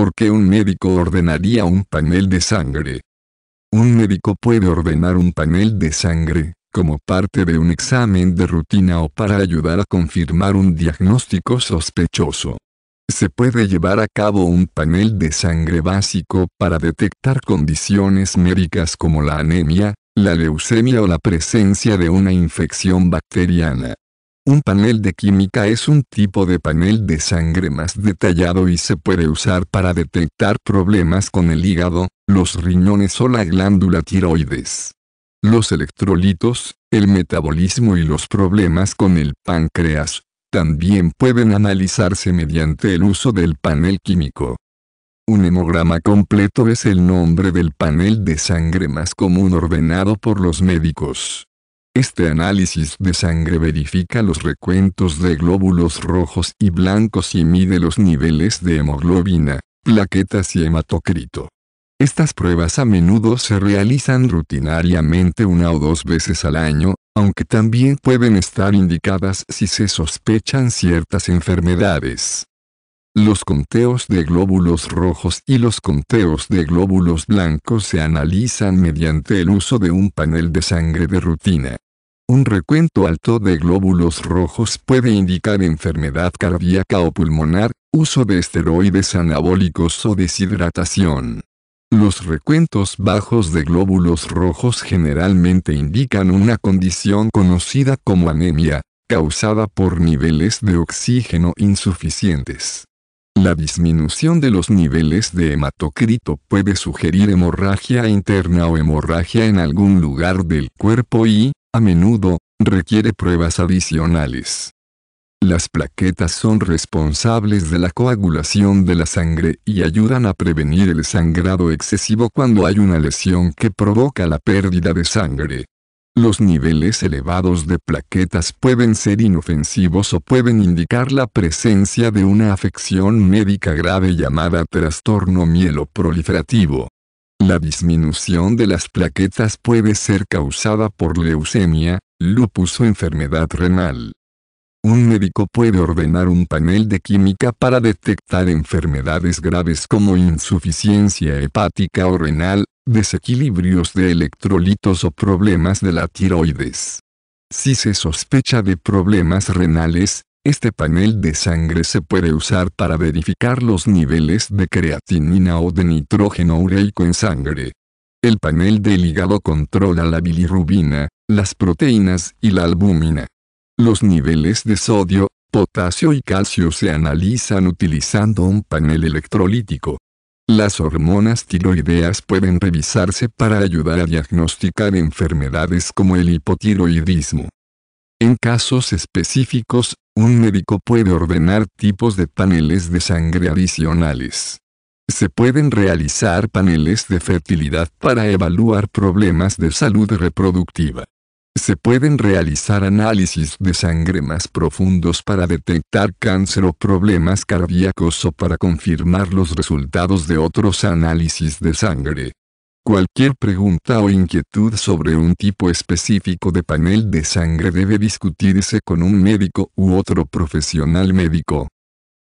¿Por qué un médico ordenaría un panel de sangre? Un médico puede ordenar un panel de sangre, como parte de un examen de rutina o para ayudar a confirmar un diagnóstico sospechoso. Se puede llevar a cabo un panel de sangre básico para detectar condiciones médicas como la anemia, la leucemia o la presencia de una infección bacteriana. Un panel de química es un tipo de panel de sangre más detallado y se puede usar para detectar problemas con el hígado, los riñones o la glándula tiroides. Los electrolitos, el metabolismo y los problemas con el páncreas, también pueden analizarse mediante el uso del panel químico. Un hemograma completo es el nombre del panel de sangre más común ordenado por los médicos. Este análisis de sangre verifica los recuentos de glóbulos rojos y blancos y mide los niveles de hemoglobina, plaquetas y hematocrito. Estas pruebas a menudo se realizan rutinariamente una o dos veces al año, aunque también pueden estar indicadas si se sospechan ciertas enfermedades. Los conteos de glóbulos rojos y los conteos de glóbulos blancos se analizan mediante el uso de un panel de sangre de rutina. Un recuento alto de glóbulos rojos puede indicar enfermedad cardíaca o pulmonar, uso de esteroides anabólicos o deshidratación. Los recuentos bajos de glóbulos rojos generalmente indican una condición conocida como anemia, causada por niveles de oxígeno insuficientes. La disminución de los niveles de hematocrito puede sugerir hemorragia interna o hemorragia en algún lugar del cuerpo y, a menudo, requiere pruebas adicionales. Las plaquetas son responsables de la coagulación de la sangre y ayudan a prevenir el sangrado excesivo cuando hay una lesión que provoca la pérdida de sangre. Los niveles elevados de plaquetas pueden ser inofensivos o pueden indicar la presencia de una afección médica grave llamada trastorno mielo proliferativo. La disminución de las plaquetas puede ser causada por leucemia, lupus o enfermedad renal. Un médico puede ordenar un panel de química para detectar enfermedades graves como insuficiencia hepática o renal, desequilibrios de electrolitos o problemas de la tiroides. Si se sospecha de problemas renales, este panel de sangre se puede usar para verificar los niveles de creatinina o de nitrógeno ureico en sangre. El panel del hígado controla la bilirrubina, las proteínas y la albúmina. Los niveles de sodio, potasio y calcio se analizan utilizando un panel electrolítico. Las hormonas tiroideas pueden revisarse para ayudar a diagnosticar enfermedades como el hipotiroidismo. En casos específicos, un médico puede ordenar tipos de paneles de sangre adicionales. Se pueden realizar paneles de fertilidad para evaluar problemas de salud reproductiva. Se pueden realizar análisis de sangre más profundos para detectar cáncer o problemas cardíacos o para confirmar los resultados de otros análisis de sangre. Cualquier pregunta o inquietud sobre un tipo específico de panel de sangre debe discutirse con un médico u otro profesional médico.